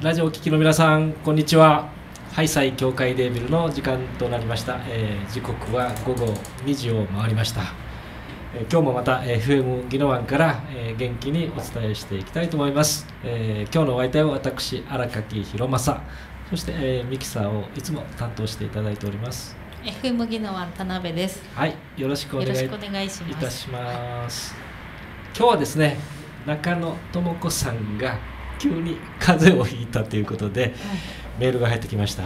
ラジオ聴きの皆さんこんにちはハイサイ協会デービルの時間となりました、えー、時刻は午後2時を回りました、えー、今日もまた FM 宜野湾から、えー、元気にお伝えしていきたいと思います、えー、今日のお相手は私荒垣弘正そして、えー、ミキサーをいつも担当していただいております FM 宜野湾田辺ですはいよろしくお願いいたします、はい、今日はですね中野智子さんが急に風邪をひいたということで、はい、メールが入ってきました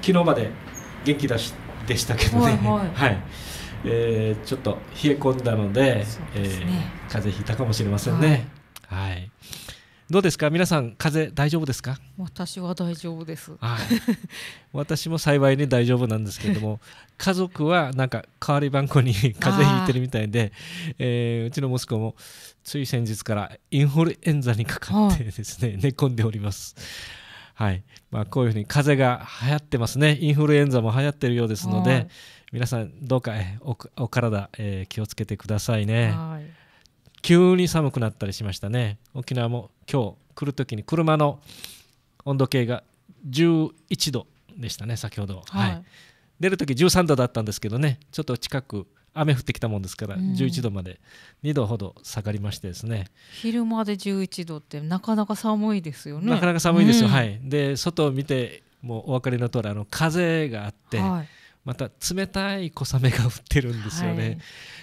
昨日まで元気だしでしたけどね、はい、はいはい、えー、ちょっと冷え込んだのでで、ね、えー、風邪ひいたかもしれませんね。はいどうですか皆さん風邪大丈夫ですか私は大丈夫です、はい、私も幸いに大丈夫なんですけれども 家族はなんか代わり番号に 風邪ひいてるみたいで、えー、うちの息子もつい先日からインフルエンザにかかってですね、はい、寝込んでおります。はいまあ、こういうふうに風邪が流行ってますね、インフルエンザも流行ってるようですので、はい、皆さん、どうかお体、えー、気をつけてくださいね、はい、急に寒くなったりしましたね、沖縄も今日来るときに車の温度計が11度でしたね、先ほど。はい、出るとき13度だったんですけどね、ちょっと近く雨降ってきたもんですから、うん、11度まで2度ほど下がりましてですね昼間で11度ってなかなか寒いですよねなかなか寒いですよ、うん、はいで外を見てもうお分かりの通りあの風があって、はい、また冷たい小雨が降ってるんですよね、はい、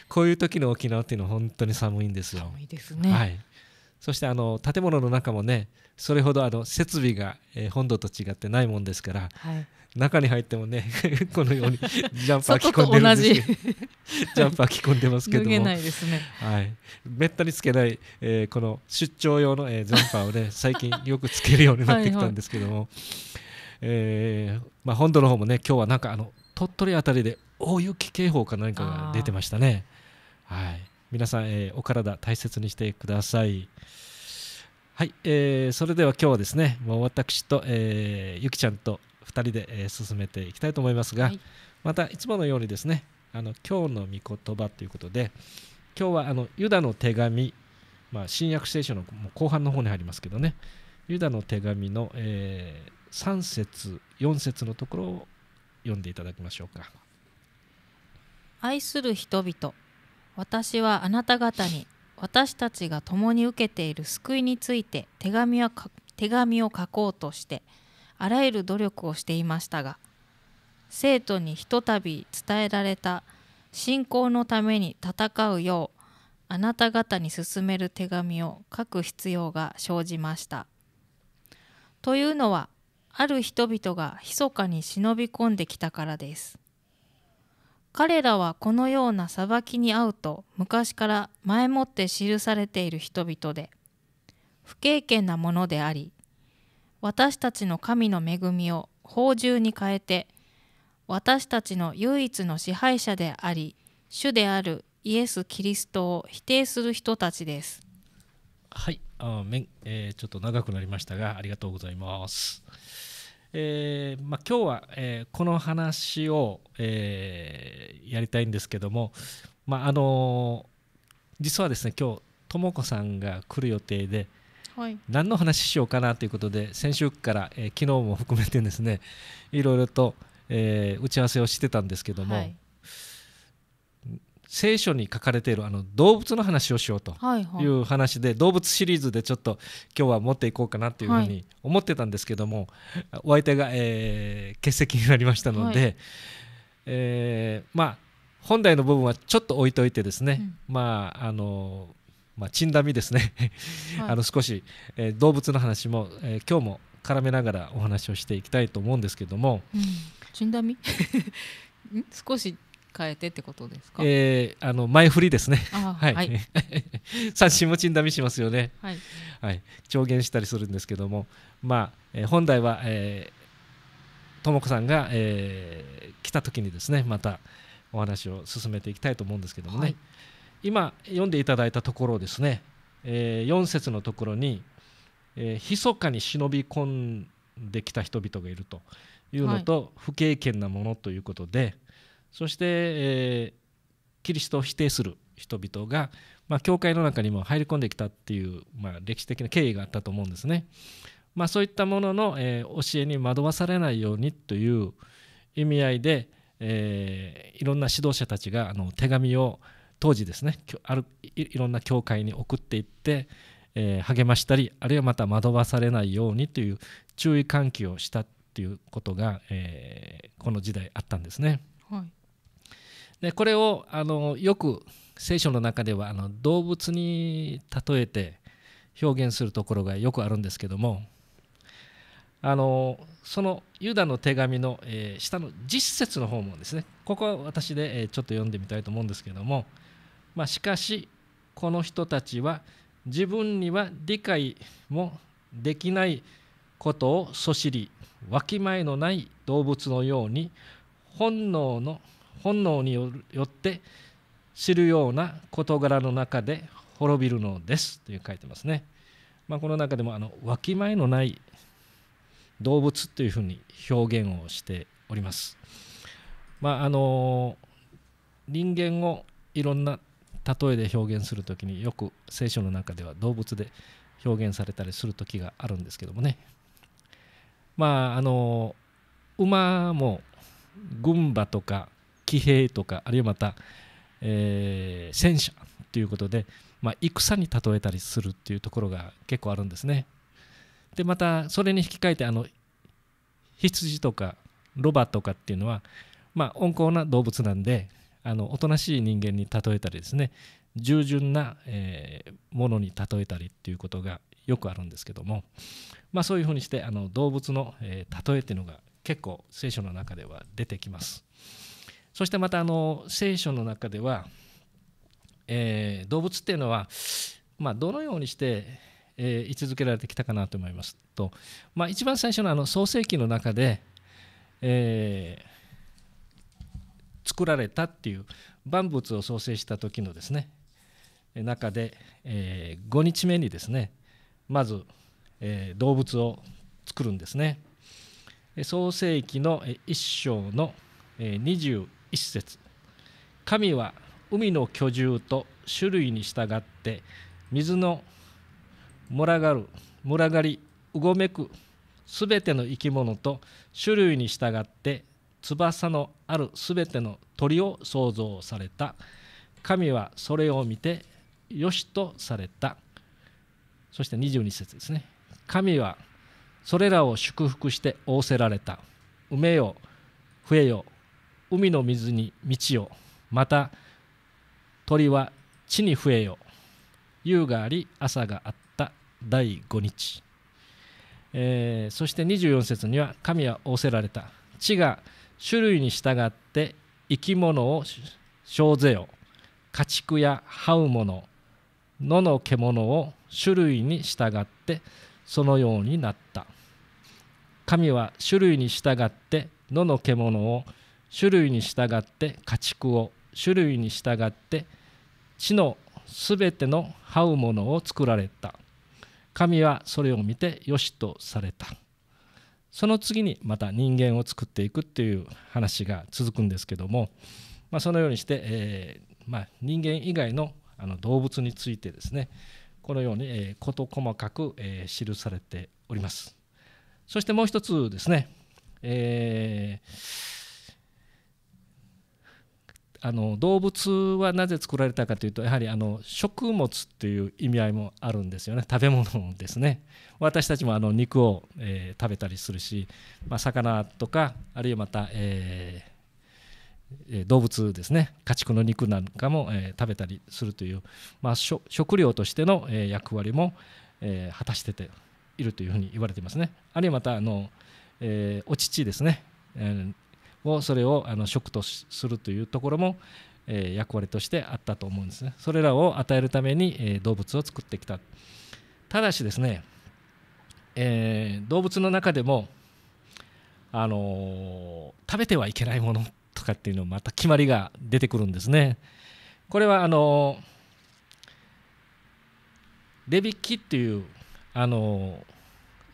こういう時の沖縄っていうのは本当に寒いんですよ寒いですね、はいそしてあの建物の中もねそれほどあの設備が、え本土と違ってないもんですから、はい、中に入ってもね このようにジャンパー着込んでるんですけど ジャンパー着込んでますけども脱げないですね、はい、めったにつけない、えー、この出張用の、えー、ジャンパーをね 最近よくつけるようになってきたんですけども、はい、えー、まあ、本土の方もね今日はなんかあの鳥取あたりで大雪警報か何かが出てましたね。はい、皆さん、えー、お体大切にしてください。はい、えー、それでは今日はですね、もう私と、えー、ゆきちゃんと2人で、えー、進めていきたいと思いますが、はい、またいつものようにですねあの今日の御言葉ということで今日はあのユダの手紙、まあ、新約聖書の後半の方に入りますけどねユダの手紙の、えー、3節4節のところを読んでいただきましょうか。愛する人々私はあなた方に私たちが共に受けている救いについて手紙は手紙を書こうとして「あらゆる努力をしていましたが生徒にひとたび伝えられた信仰のために戦うようあなた方に勧める手紙を書く必要が生じました。というのはある人々が密かに忍び込んできたからです。彼らはこのような裁きに遭うと昔から前もって記されている人々で不経験なものであり私たちの神の恵みを宝珠に変えて私たちの唯一の支配者であり主であるイエス・キリストを否定する人たちです。はい、あめんえー、ちょっと長くなりましたがありがとうございます。えー、まあ、今日は、えー、この話を、えー、やりたいんですけども、まあ、あの実はですね今日とも子さんが来る予定で、何の話しようかなということで先週から、えー、昨日も含めてですねいろいろと、えー、打ち合わせをしてたんですけども、はい、聖書に書かれているあの動物の話をしようという話で、はいはい、動物シリーズでちょっと今日は持っていこうかなというふうに思ってたんですけども、はい、お相手が、えー、欠席になりましたので、はい、えー、まあ本題の部分はちょっと置いといてですね、うん、まああのまあ、チンダミですねあの少し、えー、動物の話も、えー、今日も絡めながらお話をしていきたいと思うんですけども、うん、チンダミ 少し変えてってことですか、えー、あの前振りですねはい、はい、三振もチンダミしますよね、はい、はい、調言したりするんですけどもまあ、えー、本来は、えー、とも子さんが、えー、来た時にですねまたお話を進めていきたいと思うんですけどもね、はい今読んでいただいたところですね、えー、4節のところに、えー、密かに忍び込んできた人々がいるというのと、はい、不経験なものということでそして、えー、キリストを否定する人々が、まあ、教会の中にも入り込んできたっていう、まあ、歴史的な経緯があったと思うんですね。まあ、そういったものの、えー、教えに惑わされないようにという意味合いで、えー、いろんな指導者たちがあの手紙を、当時ですねあるいろんな教会に送っていって、えー、励ましたりあるいはまた惑わされないようにという注意喚起をしたっていうことが、えー、この時代あったんですね。はい、でこれをあのよく聖書の中ではあの動物に例えて表現するところがよくあるんですけどもあのそのユダの手紙の、えー、下の実節の方もですねここは私で、えー、ちょっと読んでみたいと思うんですけどもまあ、しかしこの人たちは自分には理解もできないことをそしりわきまえのない動物のように本能の本能によって知るような事柄の中で滅びるのですという書いてますね。まあ、この中でもあのわきまえのない動物というふうに表現をしております。まあ、あの人間をいろんな例えで表現する時によく聖書の中では動物で表現されたりする時があるんですけどもねまああの馬も軍馬とか騎兵とかあるいはまた、えー、戦車ということで、まあ、戦に例えたりするっていうところが結構あるんですね。でまたそれに引き換えてあの羊とかロバとかっていうのは、まあ、温厚な動物なんであのおとなしい人間に例えたりですね従順な、えー、ものに例えたりっていうことがよくあるんですけども、まあ、そういうふうにしてあの動物の、えー、例えっていうのが結構聖書の中では出てきます。そしてまたあの聖書の中では、えー、動物っていうのは、まあ、どのようにして、えー、位置づけられてきたかなと思いますと、まあ、一番最初のあの創世記の中で、えー作られたっていう万物を創生した時のですね中で、えー、5日目にですねまず、えー、動物を作るんですね創世紀の一章の21節神は海の居住と種類に従って水の群がる群がりうごめくすべての生き物と種類に従って翼のあるすべての鳥を創造された神はそれを見てよしとされたそして22節ですね神はそれらを祝福して仰せられた埋めよ増えよ海の水に満ちよまた鳥は地に増えよ夕があり朝があった第5日、えー、そして24節には神は仰せられた地が種類に従って生き物を生ぜよ家畜や這うもの野の獣を種類に従ってそのようになった神は種類に従って野の獣を種類に従って家畜を種類に従って地のすべての這うものを作られた神はそれを見てよしとされたその次にまた人間を作っていくっていう話が続くんですけども、まあ、そのようにして、えー、まあ、人間以外のあの動物についてですねこのように、えー、事細かく、えー、記されておりますそしてもう一つですね、えーあの動物はなぜ作られたかというとやはりあの食物っていう意味合いもあるんですよね食べ物ですね私たちもあの肉を、えー、食べたりするし、まあ、魚とかあるいはまた、えー、動物ですね家畜の肉なんかも、えー、食べたりするという、まあ、食料としての、え役割も、え果たしてているというふうに言われていますねあるいはまたあの、えお乳ですね、えーをそれをあの食とするというところも、え役割としてあったと思うんですねそれらを与えるために、え動物を作ってきたただしですね、え動物の中でもあの食べてはいけないものとかっていうのもまた決まりが出てくるんですねこれはあのレビキっていうあの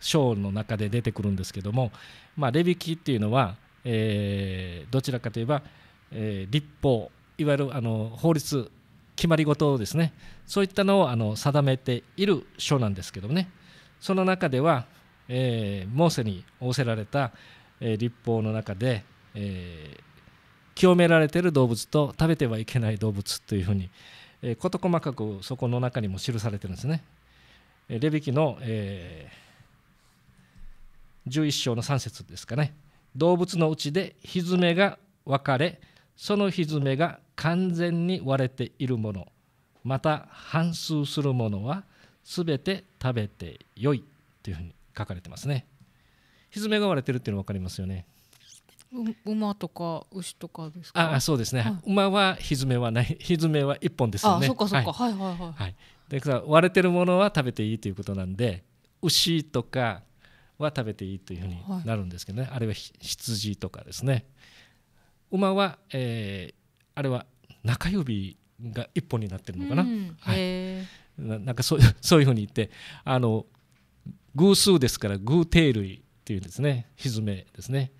章の中で出てくるんですけども、まあ、レビキっていうのはえー、どちらかといえば、えー、立法いわゆるあの法律決まり事をですねそういったのをあの定めている書なんですけどもねその中では、えー、モーセに仰せられた、えー、立法の中で、えー、清められている動物と食べてはいけない動物というふうに、えー、事細かくそこの中にも記されてるんですね。レビキの、えー、11章の3節ですかね。動物のうちで蹄が分かれその蹄が完全に割れているものまた反数するものはすべて食べてよいというふうに書かれてますね。蹄が割れてるっていうの分かりますよね。馬とか牛とかですか。あ、あそうですね。はい、馬は蹄はない、蹄は一本ですよね。あ、そっかそっか、はい、はいはいはい。はい、で、割れてるものは食べていいということなんで、牛とかは食べていいというふうになるんですけどね、はい、あれは羊とかですね馬は、えー、あれは中指が一本になってるのかな、うん、はいな、なんかそう そういうふうに言ってあの偶数ですから偶定類っていうんですねひずめですね。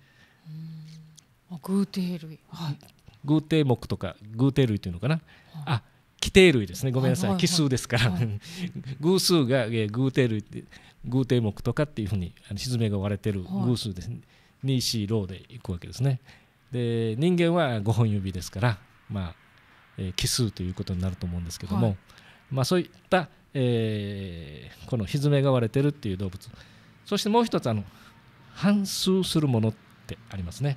偶定類、はい、偶定目とか偶定類というのかな、はい、あ規定類ですねごめんなさい、奇数ですから、はい、偶数が、え偶定類って偶定目とかっていうふうに沈めが割れてる偶数ですね、はい、2、4、ローでいくわけですね。で人間は5本指ですから、まあえー、奇数ということになると思うんですけども、はい、まあ、そういった、えー、このひめが割れてるっていう動物そしてもう一つあの反数するものってありますね。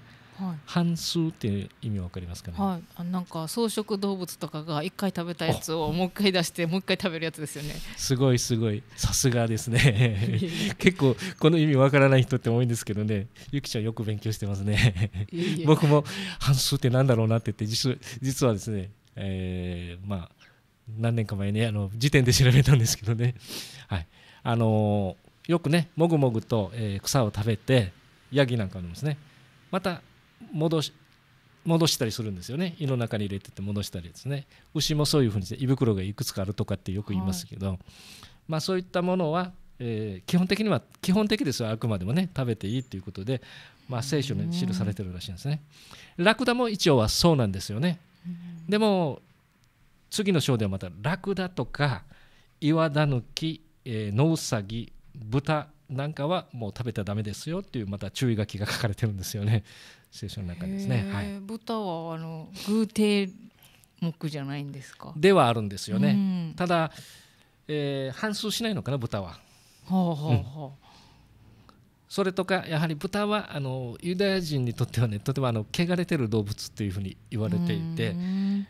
半数って意味わかりますかね、はい、なんか草食動物とかが一回食べたやつをもう一回出してもう一回食べるやつですよねすごいすごいさすがですね 結構この意味わからない人って多いんですけどねゆきちゃんよく勉強してますね僕も半数ってなんだろうなって言って実実はですね、えー、まあ何年か前にあの時点で調べたんですけどね、はいあのー、よくねもぐもぐと、えー、草を食べてヤギなんかもですねまた戻し戻したりするんですよね胃の中に入れてて戻したりですね牛もそういうふうにして胃袋がいくつかあるとかってよく言いますけど、はい、まあ、そういったものは、えー、基本的には基本的ですよあくまでもね食べていいということで、まあ、聖書に記されてるらしいんですね。ラクダも一応はそうなんですよね。でも次の章ではまたラクダとか岩だぬき、えノウサギ豚なんかはもう食べてはダメですよっていうまた注意書きが書かれてるんですよね 聖書の中ですね、はい、豚はあの偶蹄目じゃないんですかではあるんですよね、うん、ただ、えー、反数しないのかな豚は。ほうほうう、ん、それとかやはり豚はあのユダヤ人にとってはねとてもあの汚れてる動物っていうふうに言われていて、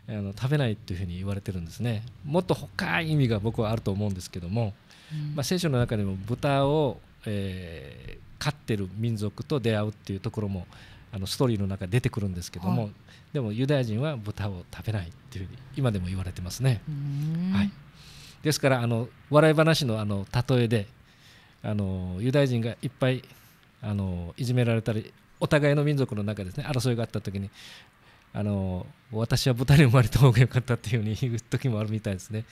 あの食べないっていうふうに言われてるんですねもっと深い意味が僕はあると思うんですけども、うん、まあ、聖書の中でも豚をえー、飼ってる民族と出会うっていうところもあのストーリーの中で出てくるんですけども、はい、でもユダヤ人は豚を食べないっていうふうに今でも言われてますね。はい、ですからあの笑い話のあの例えであのユダヤ人がいっぱいあのいじめられたりお互いの民族の中ですね争いがあった時にあの私は豚に生まれた方が良かったっていうふうに 言う時もあるみたいですね、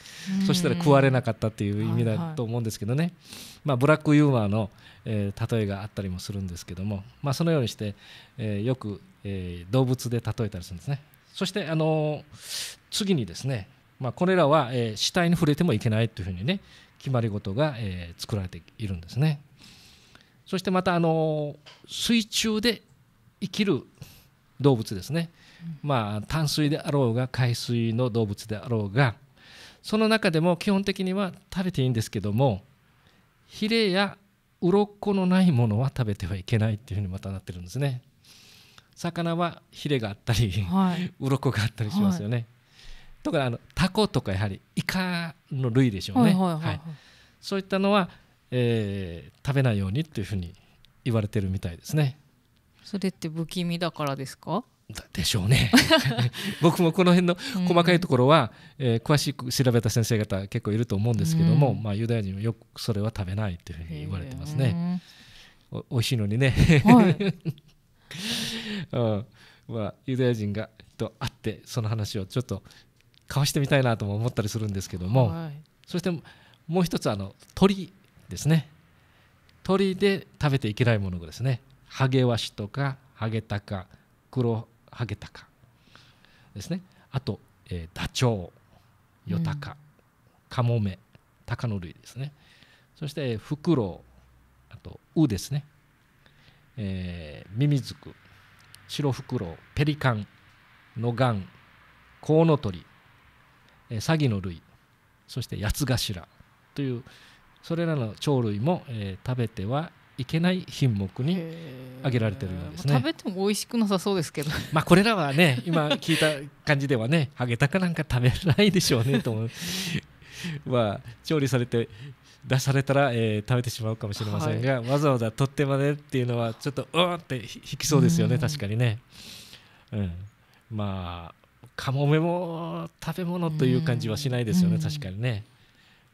そしたら食われなかったっていう意味だと思うんですけどね、はいはい、まあ、ブラックユーモアの、えー、例えがあったりもするんですけども、まあ、そのようにして、えー、よく、えー、動物で例えたりするんですねそして、あの次にですね、まあ、これらは、え死体に触れてもいけないというふうにね決まり事が、え作られているんですねそしてまた、あの水中で生きる動物ですねまあ、淡水であろうが海水の動物であろうがその中でも基本的には食べていいんですけどもヒレや鱗のないものは食べてはいけないっていうふうにまたなってるんですね魚はヒレがあったり、はい、鱗があったりしますよね、はい、とかあのタコとかやはりイカの類でしょうね、はい、そういったのは、えー、食べないようにっていうふうに言われてるみたいですねそれって不気味だからですかでしょうね 僕もこの辺の細かいところは、うん、えー、詳しく調べた先生方結構いると思うんですけども、うん、まあ、ユダヤ人はよくそれは食べないというふうに言われてますね。お美味しいのにね、はい うんまあ、ユダヤ人がと会ってその話をちょっと交わしてみたいなとも思ったりするんですけども、はい、そしてもう一つあの鳥ですね鳥で食べていけないものがですねハゲワシとかハゲタカ黒ハゲタカですねあと、えー、ダチョウヨタカ、うん、カモメタカの類ですねそしてフクロウあとウですね、えー、ミミズクシロフクロウペリカンノガンコウノトリサギの類そしてヤツガシラというそれらの鳥類も、えー、食べてはいけない品目に挙げられてるようですね食べても美味しくなさそうですけど まあこれらはね今聞いた感じではねハゲタカなんか食べないでしょうねと思う まあ調理されて出されたら、えー、食べてしまうかもしれませんが、はい、わざわざ取ってまでっていうのはちょっとうんって引きそうですよね確かにね、うん、まあカモメも食べ物という感じはしないですよね確かにね。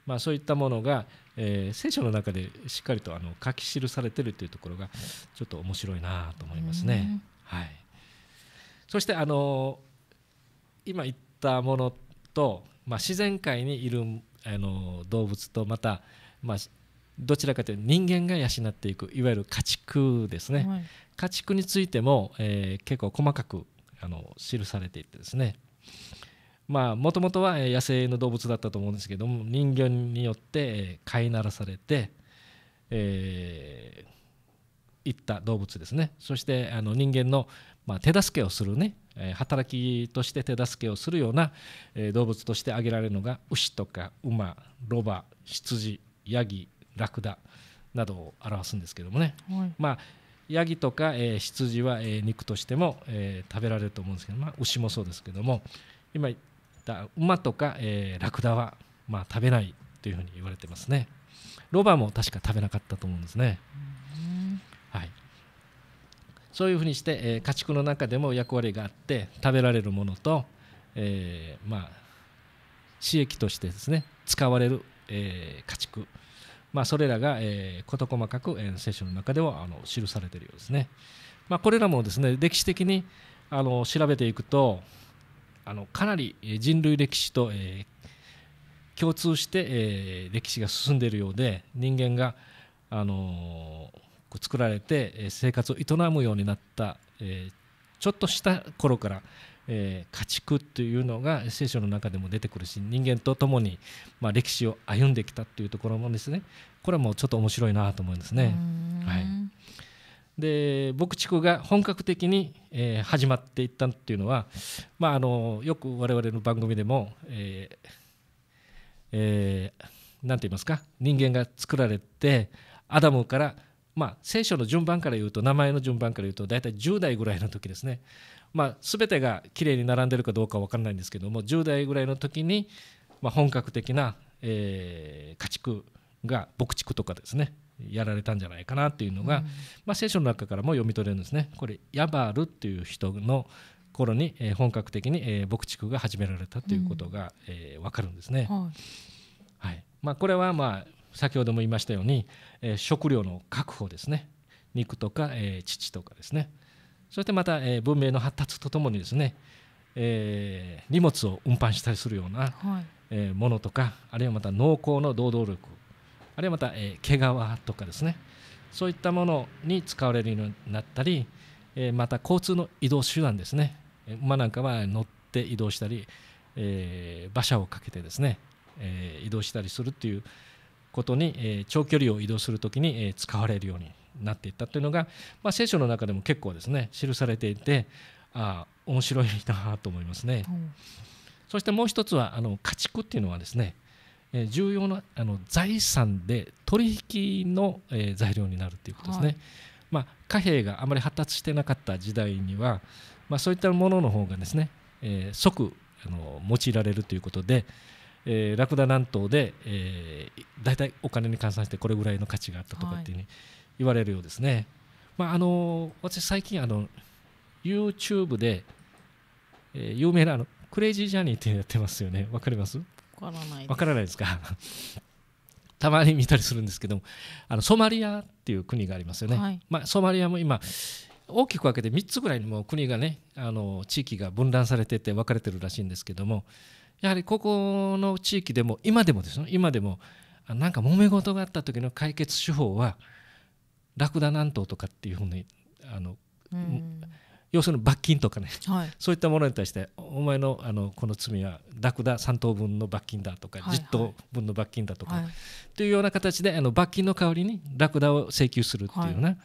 まあ、そういったものが、えー、聖書の中でしっかりとあの書き記されてるというところがちょっと面白いなと思いますね。はい、そしてあの今言ったものと、まあ、自然界にいるあの動物とまた、まあ、どちらかというと人間が養っていくいわゆる家畜ですね、はい、家畜についても、えー、結構細かくあの記されていてですねまあもともとは野生の動物だったと思うんですけども人間によって飼いならされて、えー、いった動物ですねそしてあの人間の、まあ、手助けをするね働きとして手助けをするような動物として挙げられるのが牛とか馬ロバ羊ヤギラクダなどを表すんですけどもね、はい、まあヤギとか、えー、羊は、えー、肉としても、えー、食べられると思うんですけど、まあ、牛もそうですけども今だ馬とか、えー、ラクダは、まあ、食べないというふうに言われてますねロバも確か食べなかったと思うんですね、はい、そういうふうにして、えー、家畜の中でも役割があって食べられるものと、えー、まあ刺激としてですね使われる、えー、家畜まあ、それらが、えー、事細かく、えー、聖書の中ではあの記されているようですね。まあ、これらもですね歴史的にあの調べていくとあのかなり人類歴史と、えー、共通して、えー、歴史が進んでいるようで人間が、あのー、作られて生活を営むようになった、えー、ちょっとした頃から、えー、家畜というのが聖書の中でも出てくるし人間と共に、まあ、歴史を歩んできたというところもですねこれはもうちょっと面白いなと思うんですね。はい、で牧畜が本格的に、え始まっていったっていうのは、まあ、あのよく我々の番組でも、えーえー、なんて言いますか人間が作られてアダムから、まあ、聖書の順番から言うと名前の順番から言うと大体10代ぐらいの時ですね、まあ、全てがきれいに並んでるかどうか分からないんですけども10代ぐらいの時に、まあ、本格的な、えー、家畜が牧畜とかですねやられたんじゃないかなっていうのが、うん、まあ、聖書の中からも読み取れるんですね。これヤバルっていう人の頃に、え本格的に、え牧畜が始められたということが、うん、えー、分かるんですね。はい、はい、まあ、これは、まあ、先ほども言いましたように、えー、食料の確保ですね肉とか、えー、乳とかですねそしてまた、えー、文明の発達とともにですね、えー、荷物を運搬したりするような、はいえー、ものとかあるいはまた農耕の労働力あるいはまた、え毛皮とかですねそういったものに使われるようになったり、えまた交通の移動手段ですね馬なんかは乗って移動したり、え馬車をかけてですね、え移動したりするっていうことに、え長距離を移動する時に、え使われるようになっていったというのが、まあ、聖書の中でも結構ですね記されていてあ面白いなと思いますね。うん、そしてもう一つはあの家畜っていうのはですねえ重要なあの財産で取引の、え材料になるということですね、はい、まあ、貨幣があまり発達してなかった時代には、まあ、そういったものの方がですね、えー、即あの用いられるということで、えー、ラクダ南東で、えー、大体お金に換算してこれぐらいの価値があったとかっていうに言われるようですね。はい、まあ、あの私最近あの YouTube で、えー、有名なあのクレイジージャーニーってやってますよねわかりますからないわからないですか たまに見たりするんですけどもあのソマリアっていう国がありますよね、はい、まあ、ソマリアも今大きく分けて3つぐらいにも国がねあの地域が分断されてて分かれてるらしいんですけどもやはりここの地域でも今でもですね今でもなんか揉め事があった時の解決手法はラクダ南東とかっていうふうにあの、うん、要するに罰金とかね、はい、そういったものに対してお前のあのこの罪はラクダ3頭分の罰金だとか、10頭分の罰金だとか、はい、というような形であの罰金の代わりにラクダを請求するっていうような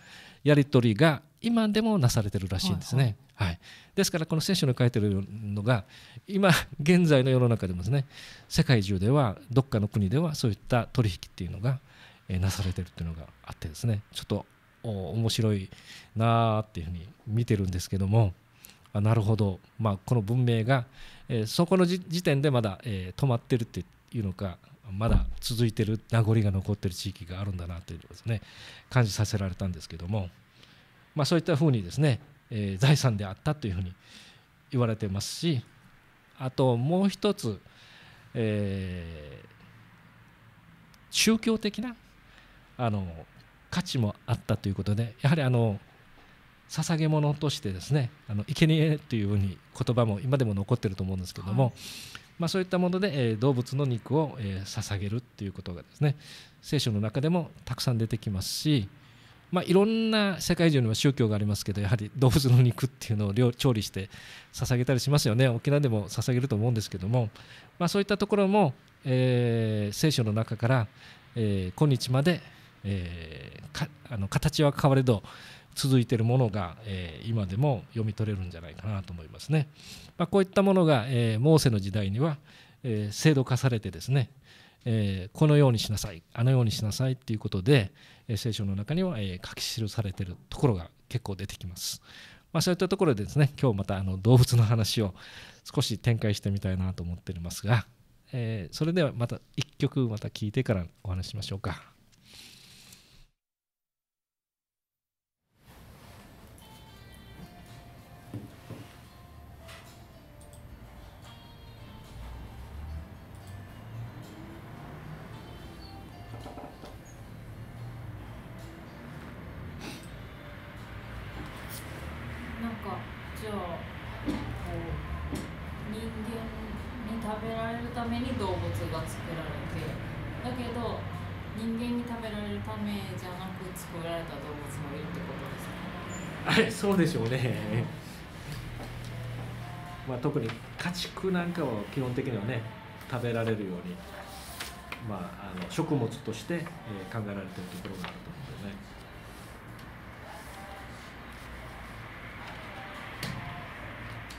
やり取りが今でもなされてるらしいんですね。はい、はい、ですからこの聖書に書いてるのが今現在の世の中でもですね世界中ではどっかの国ではそういった取引っていうのがなされてるっていうのがあってですねちょっと面白いなあっていうふうに見てるんですけどもあなるほど、まあ、この文明が、えー、そこの時点でまだ、えー、止まってるっていうのかまだ続いてる名残が残ってる地域があるんだなというのですね感じさせられたんですけども、まあ、そういったふうにですね、えー、財産であったというふうに言われてますしあともう一つ、えー、宗教的なあの価値もあったということでやはりあの捧げ物としてですねあの生贄というふうに言葉も今でも残ってると思うんですけども、はい、まあ、そういったもので、えー、動物の肉を、えー、捧げるっていうことがですね聖書の中でもたくさん出てきますし、まあ、いろんな世界中には宗教がありますけどやはり動物の肉っていうのを調理して捧げたりしますよね沖縄でも捧げると思うんですけども、まあ、そういったところも、えー、聖書の中から、え今日までえー、あの形は変われど続いているものが、えー、今でも読み取れるんじゃないかなと思いますね。まあ、こういったものが、えー、モーセの時代には、えー、制度化されてですね、えー、このようにしなさいあのようにしなさいっていうことで、えー、聖書の中には、えー、書き記されてるところが結構出てきます。まあ、そういったところでですね今日またあの動物の話を少し展開してみたいなと思っておりますが、えー、それではまた一曲また聴いてからお話ししましょうか。こう人間に食べられるために動物が作られてだけど人間に食べられるためじゃなく作られた動物もいるってことですかあそうでしょうね、まあ、特に家畜なんかは基本的にはね食べられるように、まあ、あの食物として、え考えられてるところがあると思うんでね。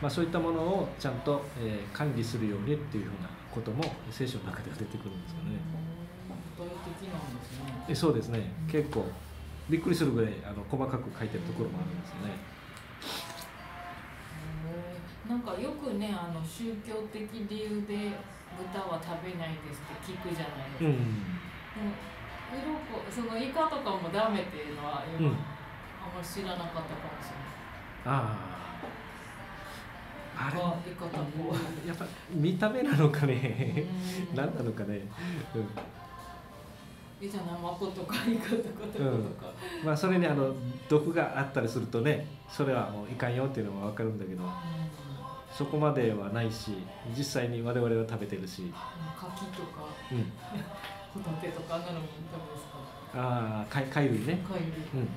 まあ、そういったものをちゃんと、えー、管理するようにっていうふうなことも聖書の中では出てくるんですかね。え、ね、そうですね結構びっくりするぐらいあの細かく書いてるところもあるんですよね。なんかよくねあの宗教的理由で豚は食べないですって聞くじゃないですか。うん、うん、そのイカとかもダメっていうのは今、うん、あんまり知らなかったかもしれない。あああれやっぱ見た目なのかね何なのかね、うん、じゃあとかとか、うん、まあそれにあの毒があったりするとねそれはもういかんよっていうのは分かるんだけど、そこまではないし実際に我々は食べてるし柿とか、うん、ホタテとかあんなのもすかああ貝類ね貝類、うん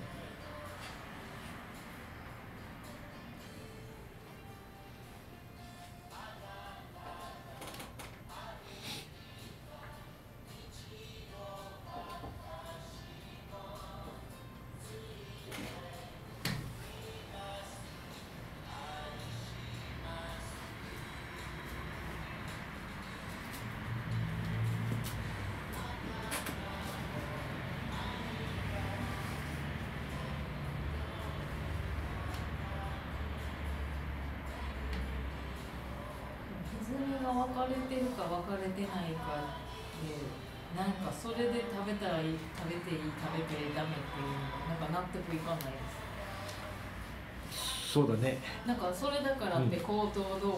別れてるか別れてないかでなんかそれで食べたらいい食べていい食べてダメっていうのなんか納得いかないですそうだねなんかそれだからって高等動物と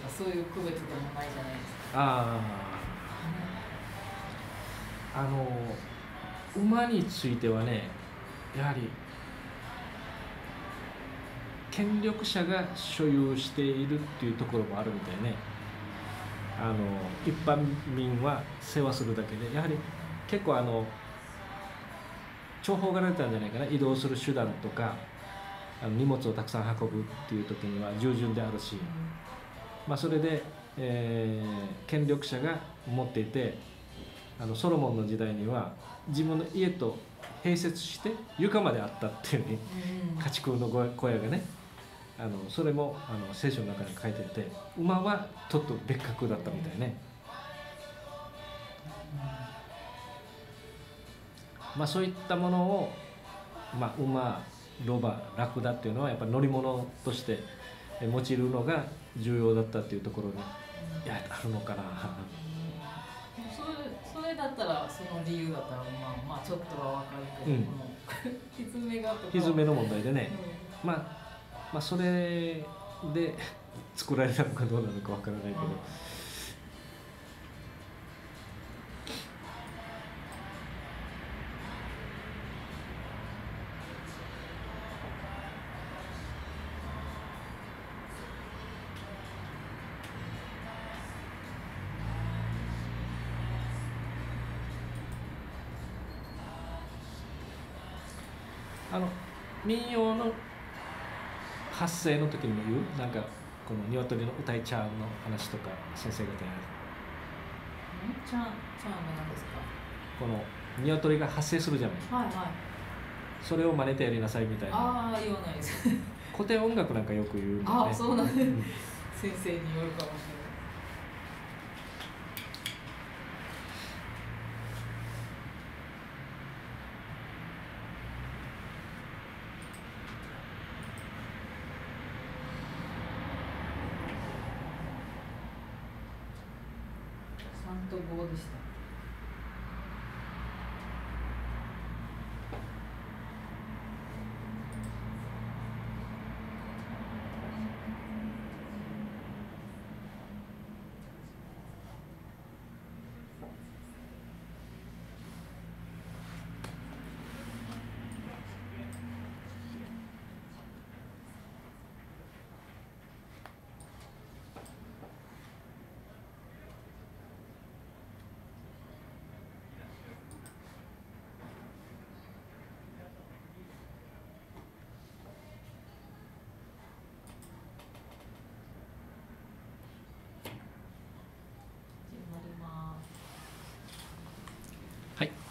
かそういう区別でもないじゃないですか、うん、あああの馬についてはねやはり権力者が所有しているっていうところもあるみたいねあの一般民は世話するだけでやはり結構あの重宝がられたんじゃないかな移動する手段とかあの荷物をたくさん運ぶっていう時には従順であるし、まあ、それで、えー、権力者が持っていてあのソロモンの時代には自分の家と併設して床まであったっていうね、うん、家畜の小屋がね。あのそれもあの聖書の中に書いてて馬はちょっと別格だったみたいね。まあ、そういったものを、まあ、馬ロバラクダっていうのはやっぱ乗り物として用いるのが重要だったっていうところにいやあるのかな。それそれだったらその理由だったらまあまあちょっとは分かるけど、うひづめがひづめの問題でね、うん、まあまあ、それで 作られたのかどうなのかわからないけど。発声の時にも言うなんかこの鶏の歌いちゃんの話とか先生方やるこの鶏が発生するじゃない、はいはい、それを真似てやりなさいみたいなああ言わないです古典音楽なんかよく言うんだねああそうなんです、先生によるかもしれない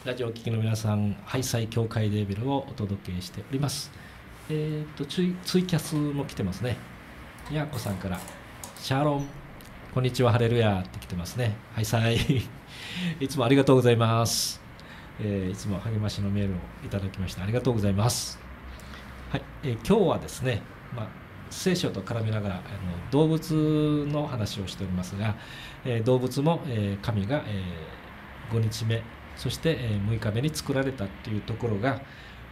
ラジオ聴きの皆さん、ハイサイ協会レベルをお届けしております。えっ、とツイ、ツイキャスも来てますね。やこさんから、シャーロン、こんにちは、ハレルヤって来てますね。ハイサイ。いつもありがとうございます。えー、いつも励ましのメールをいただきましてありがとうございます。はい、えー、今日はですね、まあ、聖書と絡みながらあの動物の話をしておりますが、えー、動物も、えー、神が、えー、5日目そして、え6日目に作られたというところが、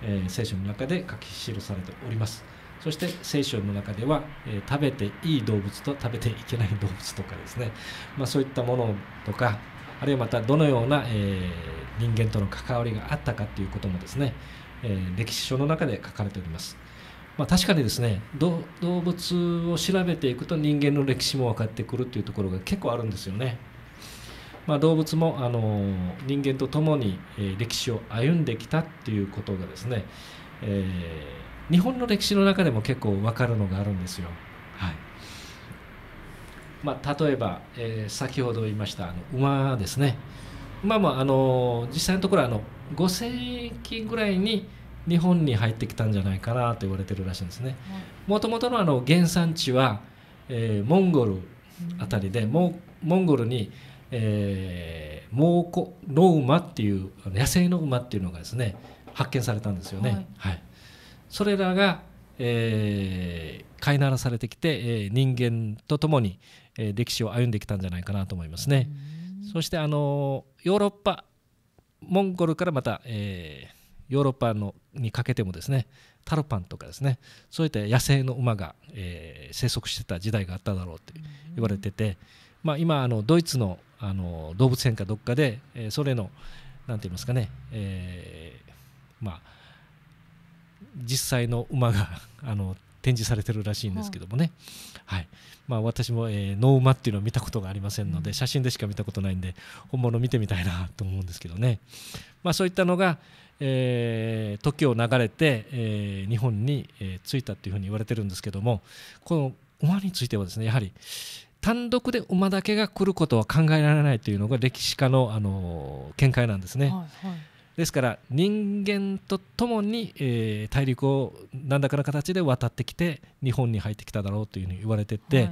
え聖書の中で書き記されておりますそして聖書の中では、え食べていい動物と食べていけない動物とかですね、まあ、そういったものとかあるいはまたどのような、え人間との関わりがあったかということもですね、え歴史書の中で書かれておりますまあ、確かにですね動物を調べていくと人間の歴史も分かってくるというところが結構あるんですよね。まあ、動物もあの人間と共に、え歴史を歩んできたっていうことがですね、えー、日本の歴史の中でも結構分かるのがあるんですよ。はいまあ、例えば、えー、先ほど言いましたあの馬ですね馬もあの実際のところあの5世紀ぐらいに日本に入ってきたんじゃないかなと言われてるらしいんですね。もともとのあの原産地は、えー、モンゴルあたりでモンゴルにえー、猛虎の馬っていう野生の馬っていうのがですね発見されたんですよね。はい、はい、それらが、えー、飼いならされてきて、えー、人間とともに、えー、歴史を歩んできたんじゃないかなと思いますね。そしてあのヨーロッパモンゴルからまた、えー、ヨーロッパのにかけてもですねタロパンとかですねそういった野生の馬が、えー、生息してた時代があっただろうと言われてて、まあ、今あのドイツのあの動物園かどっかで、えー、それの何て言いますかね、えー、まあ実際の馬が あの展示されてるらしいんですけどもね、はい、はい、まあ、私も、えー、ノ馬っていうのを見たことがありませんので、うん、写真でしか見たことないんで本物見てみたいなと思うんですけどね、まあ、そういったのが、えー、時を流れて、えー、日本に、えー、着いたっていうふうに言われてるんですけどもこの馬についてはですねやはり、単独で馬だけが来ることは考えられないというのが歴史家のあの見解なんですね。はいはいですから人間とともに、えー、大陸を何らかの形で渡ってきて日本に入ってきただろうというふうに言われてて、はい、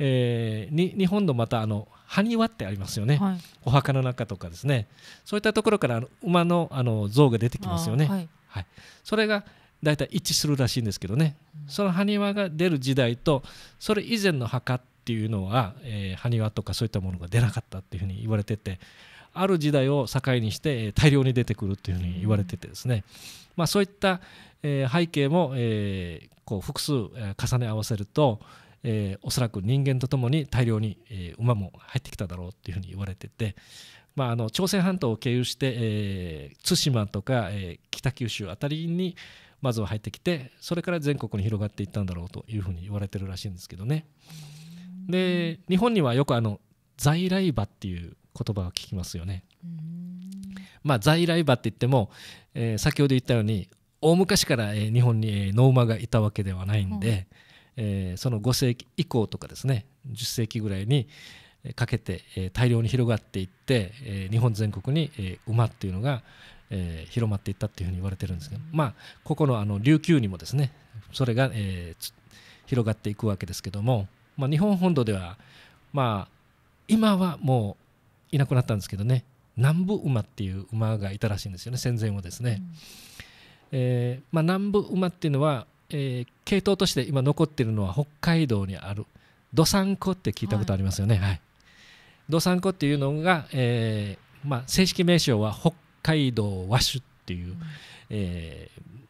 えー、日本のまたあの埴輪ってありますよね、はい、お墓の中とかですねそういったところから馬のあの像が出てきますよね。はい、はい、それが大体一致するらしいんですけどね、うん、その埴輪が出る時代とそれ以前の墓っっていうのは、えー、埴輪とかそういったものが出なかったっていうふうに言われててある時代を境にして大量に出てくるっていうふうに言われててですね、まあ、そういった、えー、背景も、えー、こう複数重ね合わせると、えー、おそらく人間とともに大量に、えー、馬も入ってきただろうっていうふうに言われてて、まあ、あの朝鮮半島を経由して、えー、対馬とか、えー、北九州辺りにまずは入ってきてそれから全国に広がっていったんだろうというふうに言われてるらしいんですけどね。で日本にはよくあの在来馬っていう言葉を聞きますよね。まあ、在来馬って言っても、えー、先ほど言ったように大昔から、えー、日本に、えー、ノウマがいたわけではないんで、うん、えー、その5世紀以降とかですね10世紀ぐらいにかけて、えー、大量に広がっていって、えー、日本全国に、えー、馬っていうのが、えー、広まっていったっていうふうに言われてるんですけど、うん、まあここのあの琉球にもですねそれが、えー、広がっていくわけですけども。まあ、日本本土では、まあ、今はもういなくなったんですけどね南部馬っていう馬がいたらしいんですよね戦前はですね、うん、えー、まあ、南部馬っていうのは、えー、系統として今残ってるのは北海道にあるどさんこって聞いたことありますよね、はいはい、どさんこっていうのが、えーまあ、正式名称は北海道和種っていう、うん、えー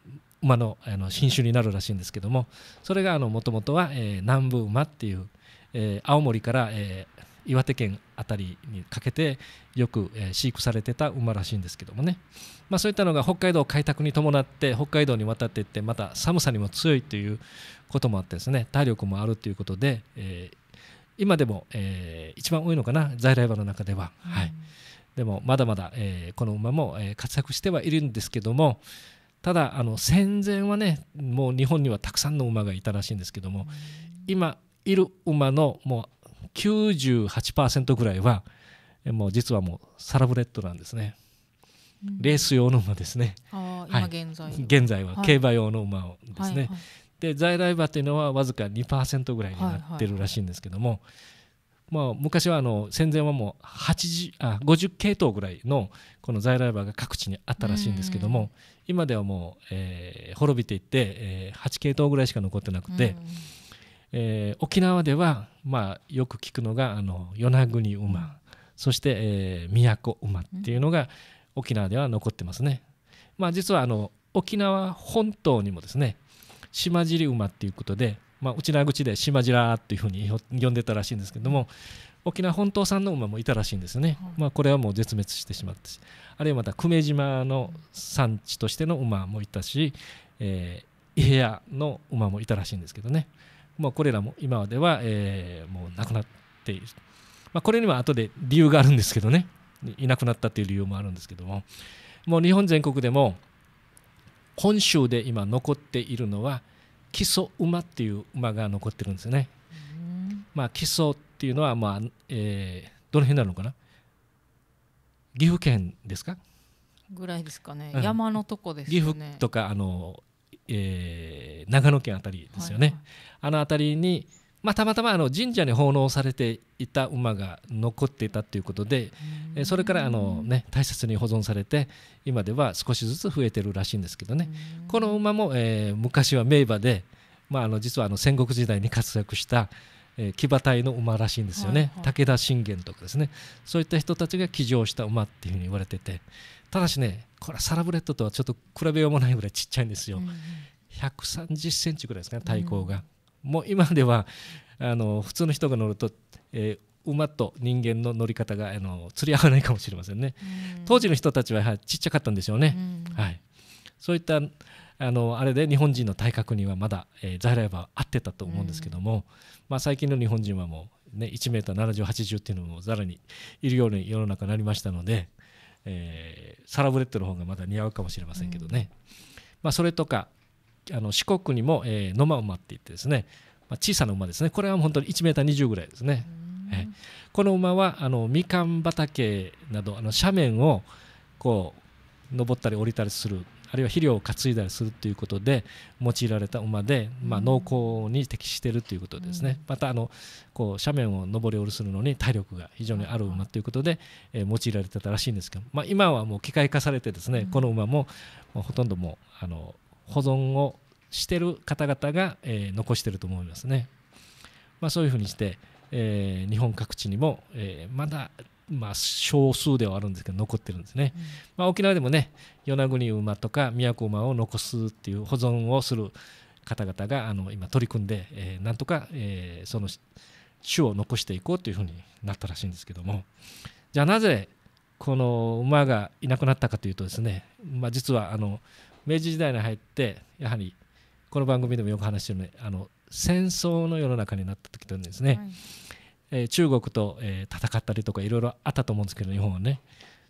馬のあの新種になるらしいんですけどもそれがもともとは、えー、南部馬っていう、えー、青森から、えー、岩手県辺りにかけてよく、えー、飼育されてた馬らしいんですけどもね、まあ、そういったのが北海道開拓に伴って北海道に渡っていってまた寒さにも強いということもあってですね体力もあるということで、えー、今でも、えー、一番多いのかな在来馬の中では、うん、はい、でもまだまだ、えー、この馬も、えー、活躍してはいるんですけどもただあの戦前はねもう日本にはたくさんの馬がいたらしいんですけども今いる馬のもう98%ぐらいはもう実はもうサラブレッドなんですね。レース用の馬ですね。は現在現在は競馬用の馬をですね。はいはいはい、で在来馬というのはわずか2%ぐらいになってるらしいんですけども、まあ、昔はあの戦前はもう80あ50系統ぐらいのこの在来馬が各地にあったらしいんですけども、今ではもう、えー、滅びていって、えー、8系統ぐらいしか残ってなくて、えー、沖縄では、まあ、よく聞くのがあの与那国馬、そして、えー、宮古馬っていうのが沖縄では残ってますね。まあ、実はあの沖縄本島にもですね島尻馬っていうことでまあ、うちら口で島じらっていうふうに呼んでたらしいんですけども沖縄本島産の馬もいたらしいんですよね、まあ、これはもう絶滅してしまったしあるいはまた久米島の産地としての馬もいたし、えー、伊屋の馬もいたらしいんですけどね、まあ、これらも今までは、えー、もうなくなっている、まあ、これには後で理由があるんですけどねいなくなったっていう理由もあるんですけどももう日本全国でも本州で今残っているのは基礎馬っていう馬が残ってるんですよね。まあ、基礎っていうのは、まあえー、どの辺なのかな岐阜県ですかぐらいですかね、うん、山のとこです、ね、岐阜とかあの、えー、長野県あたりですよね、はいはい、あの辺りに、まあ、たまたまあの神社に奉納されていた馬が残っていたということで、えー、それからあの、ね、大切に保存されて今では少しずつ増えてるらしいんですけどねこの馬も、えー、昔は名馬でまあ、あの実はあの戦国時代に活躍したえー、騎馬隊の馬らしいんですよね、はいはい、武田信玄とかですねそういった人たちが騎乗した馬っていうふうに言われててただしねこれはサラブレッドとはちょっと比べようもないぐらいちっちゃいんですよ、うん、1 3 0センチぐらいですかね体高が、うん、もう今ではあの普通の人が乗ると、えー、馬と人間の乗り方があの釣り合わないかもしれませんね、うん、当時の人たちはやはりちっちゃかったんでしょうね、はいそういったあのあれで日本人の体格にはまだ、えー、在来は合ってたと思うんですけども、うん、まあ、最近の日本人はもう、ね、1m70、80っていうのもざらにいるように世の中になりましたので、えー、サラブレッドの方がまだ似合うかもしれませんけどね、うん、まあ、それとかあの四国にも、えー、野馬馬っていってですね、まあ、小さな馬ですねこれは本当に 1m20 ぐらいですね。うん、この馬はあのみかん畑などあの斜面をこう登ったり降りたりするあるいは肥料を担いだりするということで用いられた馬で、まあ、農耕に適しているということですね、うん、またあのこう斜面を上り下りするのに体力が非常にある馬ということで、え用いられてたらしいんですけど、まあ、今はもう機械化されてですね、うん、この馬も、まあ、ほとんどもうあの保存をしてる方々が、えー、残してると思いますね。まあ、そういうふうにして、えー、日本各地にも、えー、まだまあ、少数ではあるんですけど残ってるんですね、うん、まあ、沖縄でもね与那国馬とか宮古馬を残すっていう保存をする方々があの今取り組んで、えー、なんとか、えー、その種を残していこうというふうになったらしいんですけどもじゃあなぜこの馬がいなくなったかというとですね、まあ、実はあの明治時代に入ってやはりこの番組でもよく話してるねあの戦争の世の中になった時とですね、はい、えー、中国と、えー、戦ったりとかいろいろあったと思うんですけど日本はね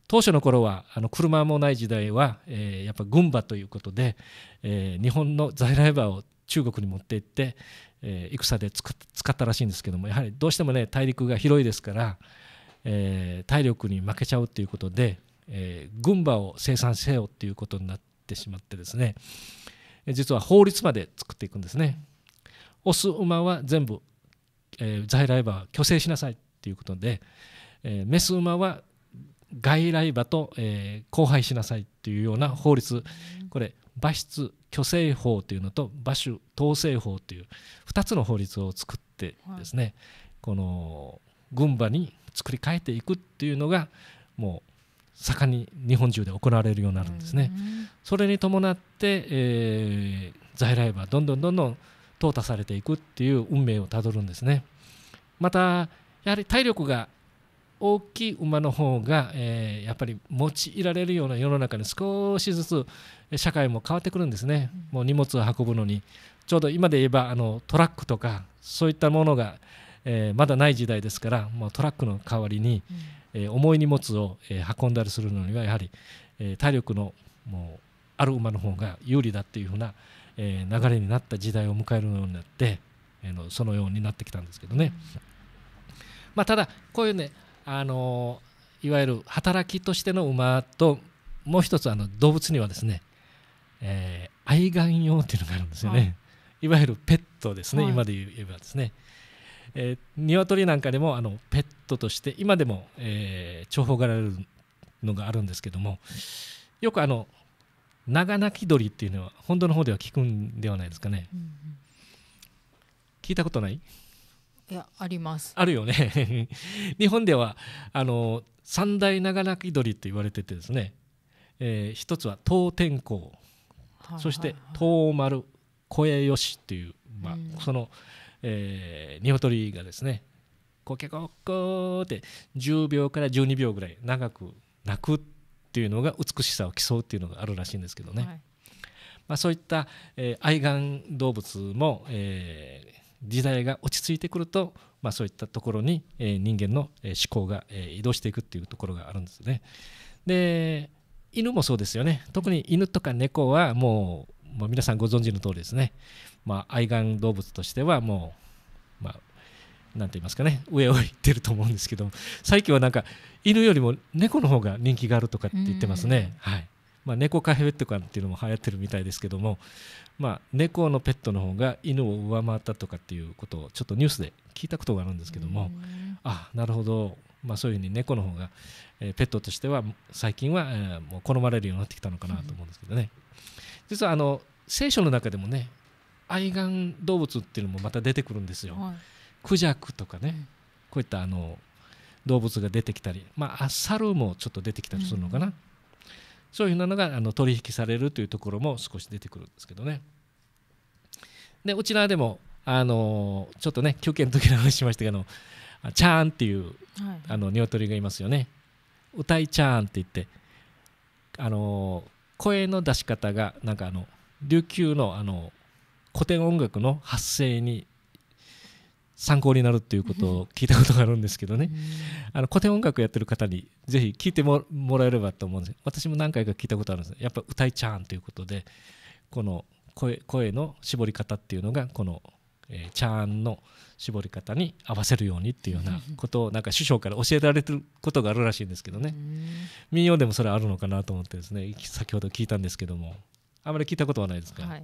当初の頃はあの車もない時代は、えー、やっぱ軍馬ということで、え日本の在来馬を中国に持って行って、え戦で使ったらしいんですけどもやはりどうしてもね大陸が広いですから、え体力に負けちゃうということで、え軍馬を生産せよっていうことになってしまってですね実は法律まで作っていくんですね。オス馬は全部えー、在来馬は虚勢しなさいということで、えー、メス馬は外来馬と、えー、交配しなさいというような法律これ馬出去勢法というのと馬主統制法という2つの法律を作ってですね、はい、この軍馬に作り変えていくっていうのがもう盛んに日本中で行われるようになるんですね。それに伴って、えー、在来馬どんどんどんどん淘汰されていくっていう運命をたどるんですね。またやはり体力が大きい馬の方が、えー、やっぱり用いられるような世の中に少しずつ社会も変わってくるんですね、もう荷物を運ぶのにちょうど今で言えばあのトラックとかそういったものが、えー、まだない時代ですからもうトラックの代わりに、うん、えー、重い荷物を、え運んだりするのにはやはり、え体力のもうある馬の方が有利だっていうふうな、えー、流れになった時代を迎えるようになって、えー、のそのようになってきたんですけどね、まあ、ただこういうね、あのいわゆる働きとしての馬ともう一つあの動物にはですね、えー、愛玩用っていうのがあるんですよね、はい、いわゆるペットですね、はい、今で言えばですね、えー、鶏なんかでもあのペットとして今でも、えー、重宝がられるのがあるんですけどもよくあの長鳴き鳥っていうのは本当の方では聞くんではないですかね、うんうん、聞いたことないいやありますあるよね 日本ではあの三大長鳴き鳥って言われててですね、えー、一つは東天候、はいはい、そして東丸声よしっていう、まあ、うん、その、えー、鶏がですねコケコッコーって10秒から12秒ぐらい長く鳴くっっていうのが美しさを競うっていうのがあるらしいんですけどね、はい、まあ、そういった、えー、愛玩動物も、えー、時代が落ち着いてくると、まあ、そういったところに、えー、人間の思考が、え移動していくっていうところがあるんですね。で犬もそうですよね特に犬とか猫はもう、もう皆さんご存知の通りですね、まあ、愛玩動物としてはもう何て言いますかね上を行ってると思うんですけど最近はなんか犬よりも猫の方が人気があるとかって言ってますね、はいまあ、猫カフェとかっていうのも流行ってるみたいですけども、まあ、猫のペットの方が犬を上回ったとかっていうことをちょっとニュースで聞いたことがあるんですけどもあなるほど、まあ、そういうふうに猫の方が、えー、ペットとしては最近は、えー、もう好まれるようになってきたのかなと思うんですけどね、実はあの聖書の中でもね愛玩動物っていうのもまた出てくるんですよ。はいクジャクとかねこういったあの動物が出てきたり、まあ、猿もちょっと出てきたりするのかな、うん、そういうふうなのがあの取引されるというところも少し出てくるんですけどね。でうちらでもあのちょっとね休憩の時の話しましたけどチャーンっていう、あの鶏がいますよね歌いチャーンって言ってあの声の出し方がなんかあの琉球のあの古典音楽の発声に参考になるっていうことを聞いたことがあるんですけどね、あの古典音楽やってる方にぜひ聞いてもらえればと思うんです私も何回か聞いたことあるんですやっぱ歌いちゃんということでこの声声の絞り方っていうのがこの、えー、チャーンの絞り方に合わせるようにっていうようなことをなんか師匠から教えられてることがあるらしいんですけどね民謡でもそれあるのかなと思ってですね先ほど聞いたんですけどもあまり聞いたことはないですか、はい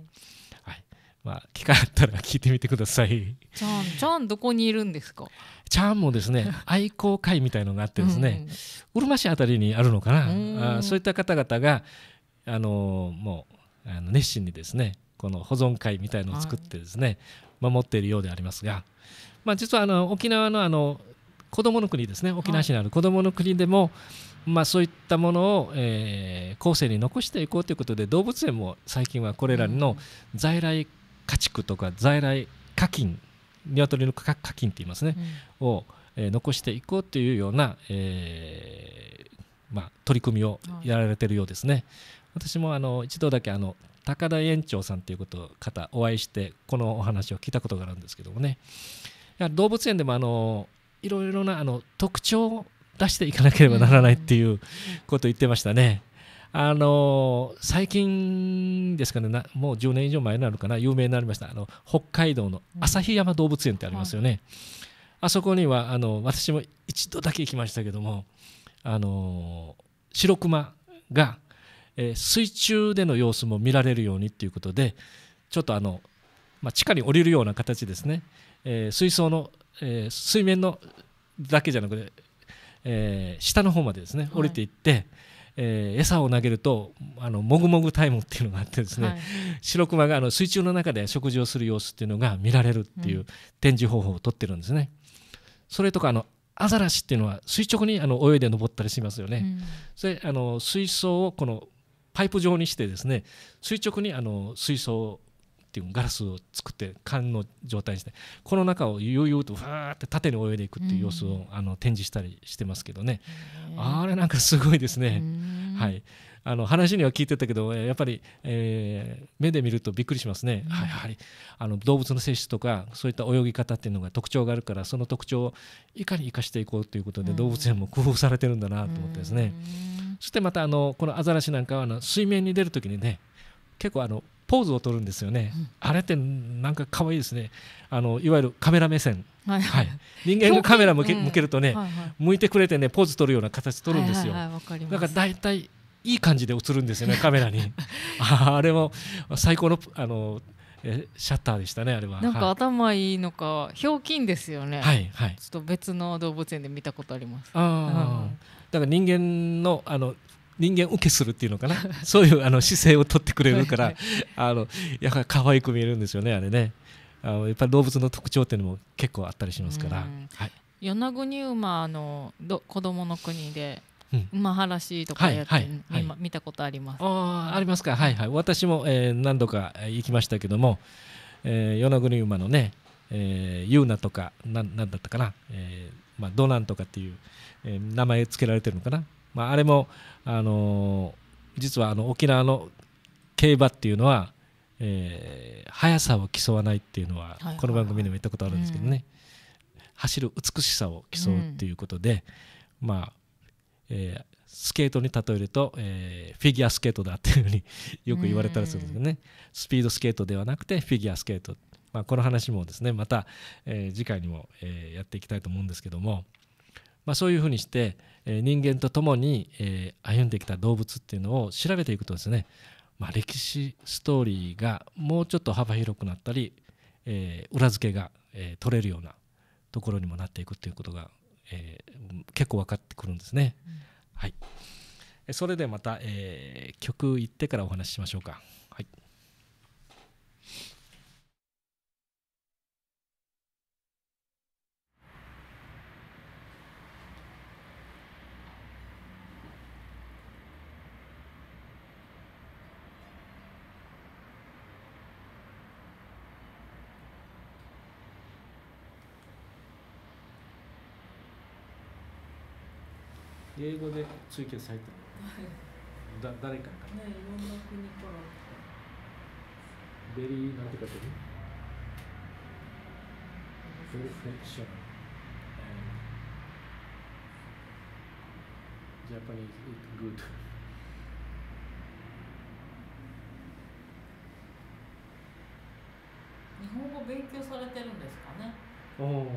まあ、機会あったら聞いてみてください。ちゃん、ちゃんどこにいるんですか。ちゃんもですね、愛好会みたいのがあってですね、うるま市あたりにあるのかな。あそういった方々が、あのもうあの熱心にですね、この保存会みたいのを作ってですね、守っているようでありますが、まあ実はあの沖縄のあの子供の国ですね、沖縄市にある子供の国でも、まあ、そういったものを、えー、後世に残していこうということで動物園も最近はこれらの在来家畜とか在来課金鶏の課金って言いますね、うん、を、えー、残していこうというような、えーまあ、取り組みをやられてるようですね。私もあの一度だけあの高田園長さんということ方お会いしてこのお話を聞いたことがあるんですけどもね動物園でもあのいろいろなあの特徴を出していかなければならないっていうことを言ってましたね。あの最近ですかねなもう10年以上前になるかな有名になりましたあの北海道の旭山動物園ってありますよね、はい、あそこにはあの私も一度だけ行きましたけどもあの白熊が、えー、水中での様子も見られるようにということでちょっとあの、まあ、地下に降りるような形ですね、えー、水槽の、えー、水面のだけじゃなくて、えー、下の方までですね降りていって、はいえー、餌を投げるとあのもぐもぐタイムっていうのがあってですね、はい、白熊があの水中の中で食事をする様子っていうのが見られるっていう展示方法をとってるんですね。それとかあのアザラシっていうのは垂直にあの泳いで登ったりしますよね。うん、それあの水槽をこのパイプ状にしてですね垂直にあの水槽っていうガラスを作って缶の状態にしてこの中を悠々とふわーって縦に泳いでいくっていう様子を、あの展示したりしてますけどね、あれなんかすごいですね。はい、あの話には聞いてたけどやっぱり、えー、目で見るとびっくりしますね、うん、はい、やはりあの動物の性質とかそういった泳ぎ方っていうのが特徴があるからその特徴をいかに生かしていこうということで、うん、動物園も工夫されてるんだなと思ってですね、うん、そしてまたあのこのアザラシなんかはあの水面に出る時にね結構あのポーズを取るんですよね、うん、あれってなんか可愛いですねあのいわゆるカメラ目線、はい、はい、人間がカメラ向け,、向けるとね、はいはい、向いてくれてねポーズ取るような形取るんですよ、はいはいはい、だから大体いい感じで映るんですよね カメラにあれも最高のあのシャッターでしたねあれはなんか頭いいのかひょうきんですよねはいはいちょっと別の動物園で見たことありますああ、うん、だから人間のあの人間受けするっていうのかな そういうあの姿勢をとってくれるからあのやはり可愛く見えるんですよねあれねあのやっぱり動物の特徴っていうのも結構あったりしますから、はい、米国馬のど子供の国で馬はらしとかやって、はいはい見たことありますあありますかはいはい私も、えー、何度か行きましたけども、えー、与那国馬のね、えー、ユーナとかななんだったかな、えーまあ、ドナンとかっていう、えー、名前つけられてるのかなまあ、あれも、あのー、実はあの沖縄の競馬っていうのは、えー、速さを競わないっていうのはこの番組でも言ったことあるんですけどね、うん、走る美しさを競うっていうことで、うん、まあ、えー、スケートに例えると、えー、フィギュアスケートだっていうふうに よく言われたりするんですけどね、うん、スピードスケートではなくてフィギュアスケート、まあ、この話もですねまた、え次回にも、えやっていきたいと思うんですけども。まあ、そういうふうにして、え人間と共に、え歩んできた動物っていうのを調べていくとですね、まあ、歴史ストーリーがもうちょっと幅広くなったり、え裏付けが、え取れるようなところにもなっていくっていうことが、え結構分かってくるんですね。うん、はいそれでまた、え曲行ってからお話ししましょうか。英語で中継されてるだ誰かからねいろんな国からベリーなんて書いてるプレフェクション日本語勉強されてるんですかねおお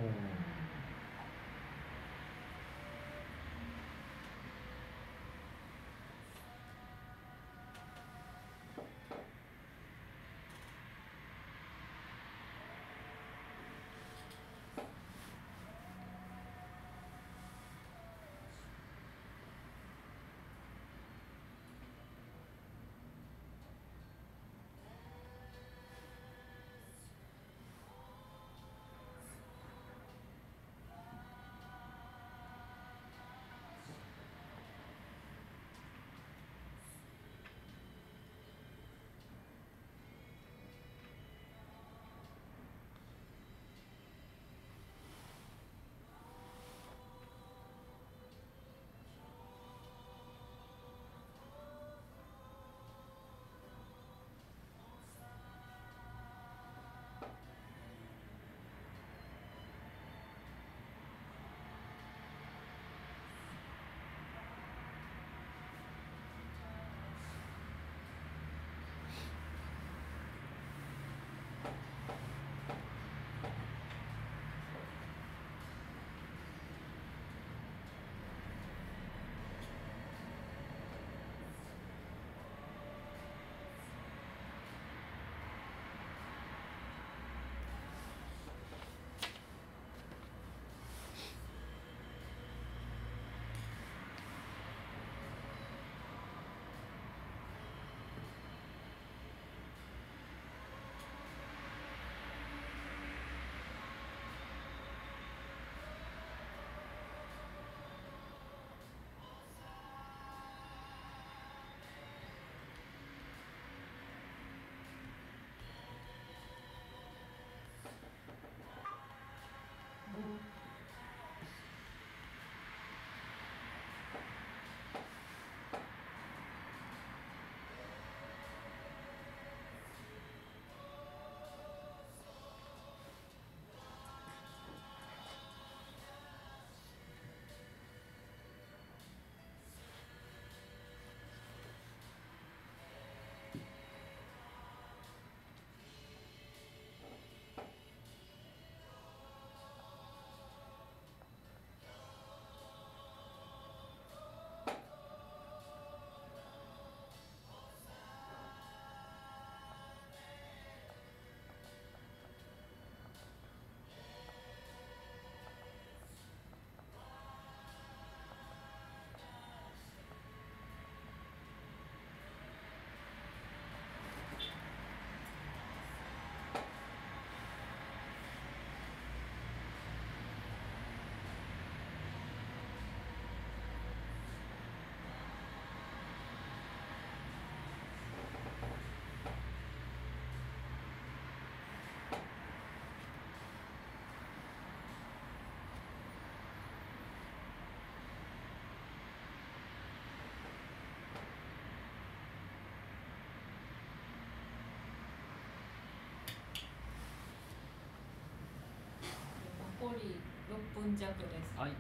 分弱です。はい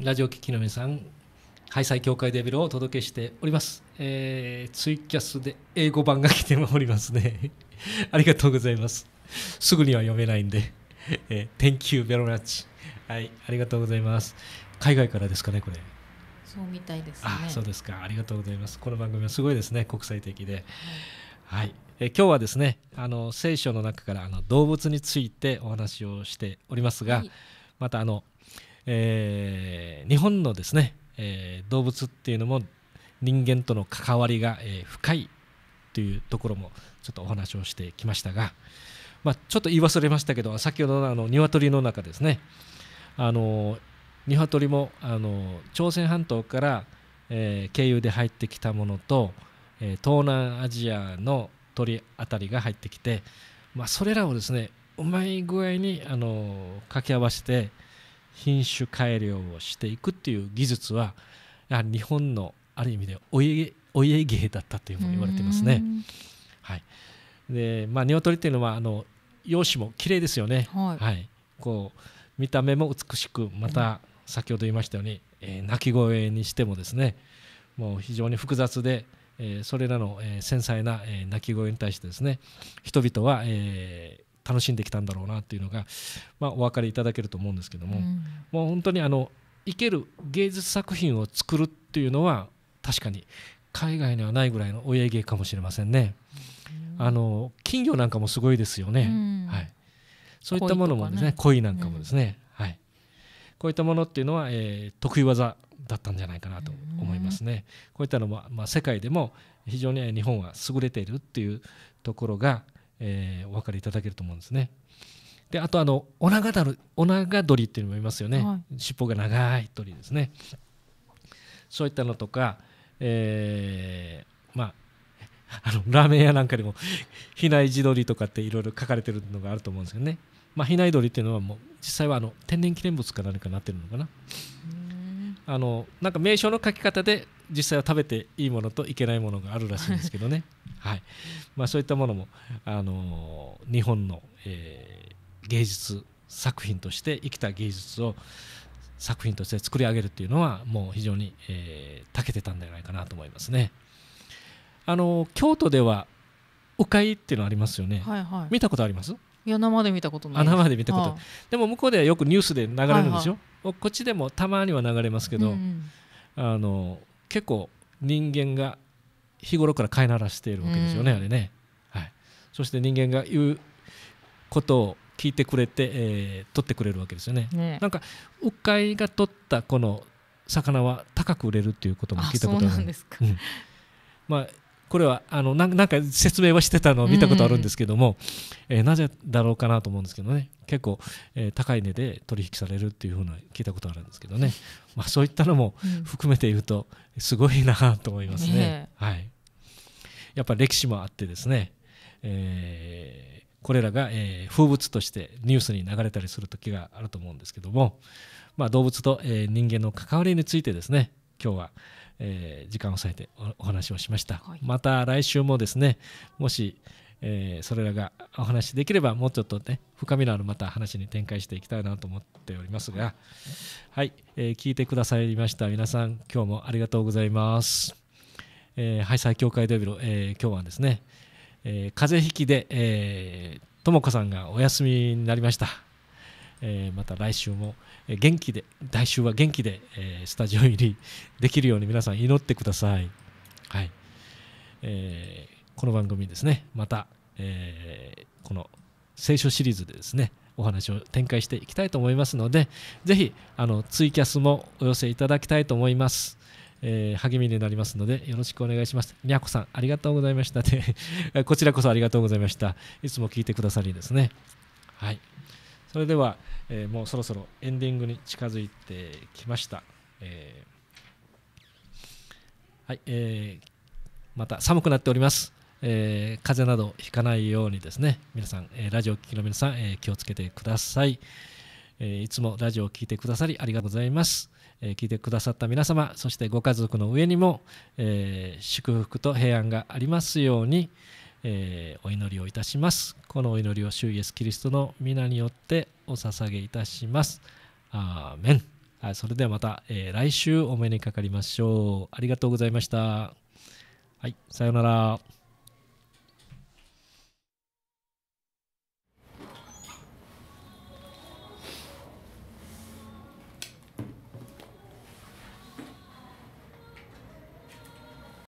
ラジオ聴きの皆さん、開催協会デビルをお届けしております。えー、ツイキャスで英語版が来ておりますね。ありがとうございます。すぐには読めないんで、えー、Thank you very much。はい、ありがとうございます。海外からですかね、これ。そうみたいです、ね、あ、そうですか。ありがとうございます。この番組はすごいですね、国際的で。はい、え今日はですねあの聖書の中からあの動物についてお話をしておりますが、はい、またあのえー、日本のですね、えー、動物っていうのも人間との関わりが、えー、深いというところもちょっとお話をしてきましたが、まあ、ちょっと言い忘れましたけど先ほどのあの鶏の中ですねあの鶏もあの朝鮮半島から、えー、経由で入ってきたものと、えー、東南アジアの鳥あたりが入ってきて、まあ、それらをですねうまい具合にあの掛け合わせて、品種改良をしていくっていう技術はやはり日本のある意味でお家お家芸だったというふうに言われてますね。はいでまあ、鶏っていうのはあの容姿も綺麗ですよね、はい、はい、こう見た目も美しくまた先ほど言いましたように、えー、鳴き声にしてもですねもう非常に複雑で、えー、それらの、えー、繊細な、えー、鳴き声に対してですね人々は、えー、楽しんできたんだろうなっていうのが、まあ、お分かりいただけると思うんですけども、うん、もう本当にあの生ける芸術作品を作るっていうのは確かに海外にはないぐらいのお家芸かもしれませんね。うん、あの金魚なんかもすごいですよね、うん、はい、そういったものもですね恋、ね、なんかもですね、はい、こういったものっていうのは、えー、得意技だったんじゃないかなと思いますね。こういったのも、まあ、世界でも非常に日本は優れているっていうところが、えー、お分かりいただけると思うんですね。であとあのオナガダルオナガ鳥っていうのもいますよね、はい、尻尾が長い鳥ですねそういったのとか、えー、まああのラーメン屋なんかにも比内地鶏とかっていろいろ書かれてるのがあると思うんですけどね、まあ、比内鶏っていうのはもう実際はあの天然記念物か何かなってるのかな、あのなんか名称の書き方で実際は食べていいものといけないものがあるらしいんですけどね、はいまあ、そういったものも、あの日本の、えー、芸術作品として生きた芸術を作品として作り上げるっていうのはもう非常に、えー、長けてたんじゃないかなと思いますね。あの京都では鵜飼っていうのありますよね、はいはい、見たことありますいや生で見たことない生で見たこと、はあ、でも向こうではよくニュースで流れるんでしょ、はいはい、こっちでもたまには流れますけど、うんうん、あの結構人間が日頃から飼いならしているわけですよね、うん、あれね、はい、そして人間が言うことを聞いてくれて、えー、取ってくれるわけですよねねなんか鵜飼が取ったこの魚は高く売れるっていうことも聞いたことあるんですか、うん、まあこれはあのなんか説明はしてたのを見たことあるんですけども、うんえー、なぜだろうかなと思うんですけどね結構、えー、高い値で取引されるっていうふうな聞いたことあるんですけどね、まあ、そういったのも含めて言うとすごいなと思いますね。はい、やっぱ歴史もあってですね、えー、これらが、えー、風物としてニュースに流れたりする時があると思うんですけども、まあ、動物と、えー、人間の関わりについてですね今日は、えー、時間を割いてお話をしました、はい、また来週もですねもし、えー、それらがお話しできればもうちょっとね深みのあるまた話に展開していきたいなと思っておりますがはい、えー、聞いてくださいました皆さん今日もありがとうございます、えー、ハイサイ協会デビル、えー、今日はですね、えー、風邪引きで、えー、ともこさんがお休みになりましたえー、また来週も元気で来週は元気で、えー、スタジオ入りできるように皆さん祈ってください、はいえー、この番組ですねまた、えこの聖書シリーズでですねお話を展開していきたいと思いますのでぜひあのツイキャスもお寄せいただきたいと思います。えー、励みになりますのでよろしくお願いします。にゃこさんありがとうございました、ね、こちらこそありがとうございました。いつも聞いてくださりですね。はい。それでは、えー、もうそろそろエンディングに近づいてきました。えー、はい、えー、また寒くなっております。えー、風邪などひかないようにですね、皆さん、えー、ラジオ聴きの皆さん、えー、気をつけてください。えいつもラジオを聴いてくださりありがとうございます。え聞いてくださった皆様、そしてご家族の上にも、え祝福と平安がありますように、えー、お祈りをいたしますこのお祈りを主イエスキリストの皆によってお捧げいたしますアーメンはい、それではまた、えー、来週お目にかかりましょうありがとうございましたはいさようなら